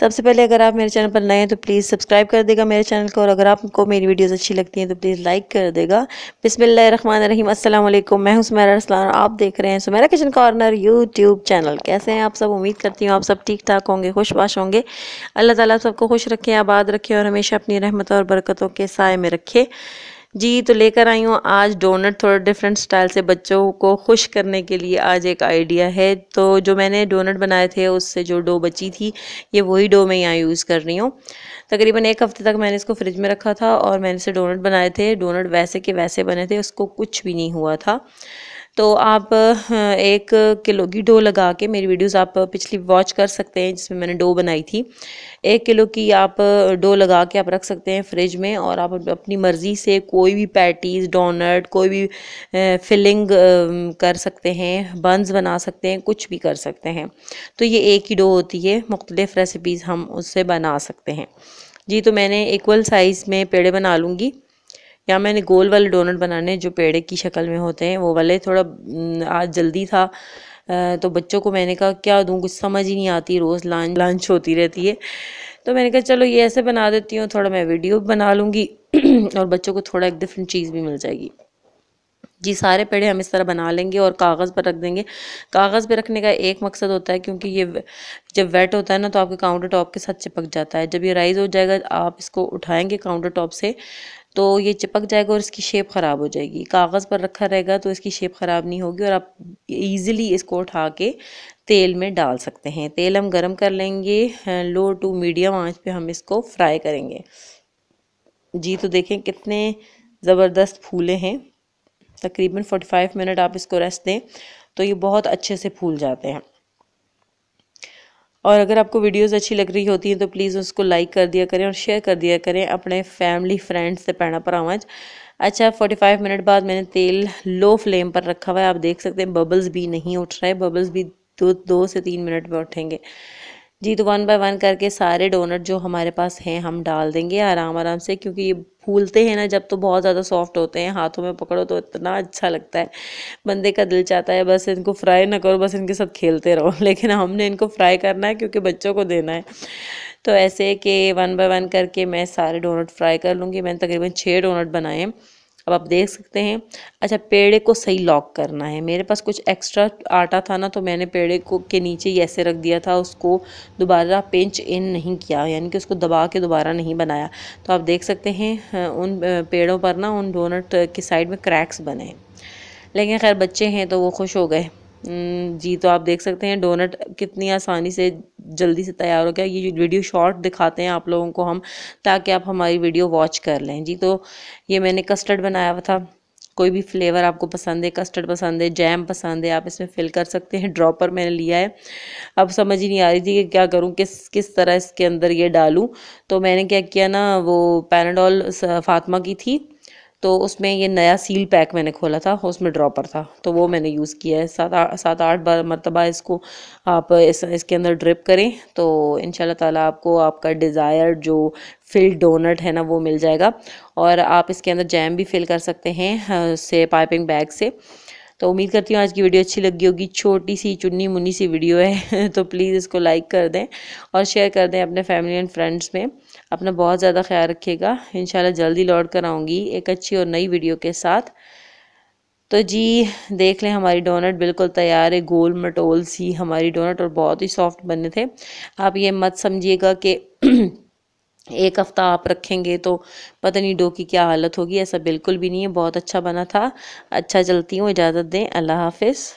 सबसे पहले अगर आप मेरे चैनल पर नए हैं तो प्लीज़ सब्सक्राइब कर देगा मेरे चैनल को और अगर आपको मेरी वीडियोस अच्छी लगती हैं तो प्लीज़ लाइक कर देगा रन रहीम असलम मैं हूँ सुमेरा असलान आप देख रहे हैं Sumera kitchen corner YouTube channel कैसे हैं आप सब उम्मीद करती हूँ आप सब ठीक ठाक होंगे खुशवाश होंगे अल्लाह ताली सबको खुश रखें आबाद रखें और हमेशा अपनी रहमत और बरकतों के साय में रखें जी तो लेकर आई हूँ आज डोनट थोड़ा डिफरेंट स्टाइल से बच्चों को खुश करने के लिए आज एक आइडिया है तो जो मैंने डोनट बनाए थे उससे जो डो बची थी ये वही डो मैं यहाँ यूज़ कर रही हूँ तकरीबन एक हफ़्ते तक मैंने इसको फ्रिज में रखा था और मैंने इसे डोनट बनाए थे डोनट वैसे के वैसे बने थे उसको कुछ भी नहीं हुआ था तो आप एक किलो की डो लगा के मेरी वीडियोस आप पिछली वॉच कर सकते हैं जिसमें मैंने डो बनाई थी एक किलो की आप डो लगा के आप रख सकते हैं फ्रिज में और आप अपनी मर्ज़ी से कोई भी पैटीज़ डोनट कोई भी फिलिंग कर सकते हैं बंस बना सकते हैं कुछ भी कर सकते हैं तो ये एक ही डो होती है मुख्तलिफ़ रेसिपीज़ हम उससे बना सकते हैं जी तो मैंने इक्वल साइज़ में पेड़े बना लूँगी या मैंने गोल वाले डोनट बनाने जो पेड़े की शक्ल में होते हैं वो वाले थोड़ा आज जल्दी था तो बच्चों को मैंने कहा क्या दूँ कुछ समझ ही नहीं आती रोज़ लंच लंच होती रहती है तो मैंने कहा चलो ये ऐसे बना देती हूँ थोड़ा मैं वीडियो बना लूँगी और बच्चों को थोड़ा एक डिफरेंट चीज़ भी मिल जाएगी जी सारे पेड़े हम इस तरह बना लेंगे और कागज़ पर रख देंगे कागज़ पर रखने का एक मकसद होता है क्योंकि ये जब वेट होता है ना तो आपके काउंटर टॉप के साथ चिपक जाता है जब ये राइज़ हो जाएगा आप इसको उठाएंगे काउंटर टॉप से तो ये चिपक जाएगा और इसकी शेप ख़राब हो जाएगी कागज़ पर रखा रहेगा तो इसकी शेप ख़राब नहीं होगी और आप ईज़िली इसको उठा के तेल में डाल सकते हैं तेल हम गर्म कर लेंगे लो टू मीडियम आँच पर हम इसको फ्राई करेंगे जी तो देखें कितने ज़बरदस्त फूले हैं तकरीबन 45 मिनट आप इसको रेस्ट दें तो ये बहुत अच्छे से फूल जाते हैं और अगर आपको वीडियोस अच्छी लग रही होती हैं तो प्लीज़ उसको लाइक कर दिया करें और शेयर कर दिया करें अपने फैमिली फ्रेंड्स से पैणा भरावां अच्छा 45 मिनट बाद मैंने तेल लो फ्लेम पर रखा हुआ है आप देख सकते हैं बबल्स भी नहीं उठ रहे बबल्स भी दो दो से तीन मिनट में उठेंगे जी तो वन बाय वन करके सारे डोनट जो हमारे पास हैं हम डाल देंगे आराम आराम से क्योंकि ये फूलते हैं ना जब तो बहुत ज़्यादा सॉफ्ट होते हैं हाथों में पकड़ो तो इतना अच्छा लगता है बंदे का दिल चाहता है बस इनको फ्राई ना करो बस इनके साथ खेलते रहो लेकिन हमने इनको फ्राई करना है क्योंकि बच्चों को देना है तो ऐसे कि वन बाय वन करके मैं सारे डोनट फ्राई कर लूँगी मैंने तकरीबन छः डोनट बनाए हैं अब आप देख सकते हैं अच्छा पेड़े को सही लॉक करना है मेरे पास कुछ एक्स्ट्रा आटा था ना तो मैंने पेड़े को के नीचे ही ऐसे रख दिया था उसको दोबारा पिंच इन नहीं किया यानी कि उसको दबा के दोबारा नहीं बनाया तो आप देख सकते हैं उन पेड़ों पर ना उन डोनट की साइड में क्रैक्स बने हैं लेकिन खैर बच्चे हैं तो वो खुश हो गए जी तो आप देख सकते हैं डोनट कितनी आसानी से जल्दी से तैयार हो गया ये वीडियो शॉर्ट दिखाते हैं आप लोगों को हम ताकि आप हमारी वीडियो वॉच कर लें जी तो ये मैंने कस्टर्ड बनाया हुआ था कोई भी फ्लेवर आपको पसंद है कस्टर्ड पसंद है जैम पसंद है आप इसमें फिल कर सकते हैं ड्रॉपर मैंने लिया है अब समझ ही नहीं आ रही थी कि क्या करूं किस किस तरह इसके अंदर ये डालूं तो मैंने क्या किया ना वो पैराडॉल फातमा की थी तो उसमें ये नया सील पैक मैंने खोला था उसमें ड्रॉपर था तो वो मैंने यूज़ किया है सात आठ सात आठ बार मरतबा इसको आप इस इसके अंदर ड्रिप करें तो इन ताला आपको आपका डिज़ायर जो फिल्ड डोनट है ना वो मिल जाएगा और आप इसके अंदर जैम भी फिल कर सकते हैं से पाइपिंग बैग से तो उम्मीद करती हूँ आज की वीडियो अच्छी लगी होगी छोटी सी चुन्नी मुन्नी सी वीडियो है तो प्लीज़ इसको लाइक कर दें और शेयर कर दें अपने फैमिली एंड फ्रेंड्स में अपना बहुत ज़्यादा ख्याल रखिएगा इन जल्दी लौट कर आऊँगी एक अच्छी और नई वीडियो के साथ तो जी देख लें हमारी डोनट बिल्कुल तैयार है गोल मटोल सी हमारी डोनट और बहुत ही सॉफ्ट बने थे आप ये मत समझिएगा कि एक हफ़्ता आप रखेंगे तो पता नहीं डो की क्या हालत होगी ऐसा बिल्कुल भी नहीं है बहुत अच्छा बना था अच्छा चलती हूँ इजाज़त दें अल्लाह हाफिज़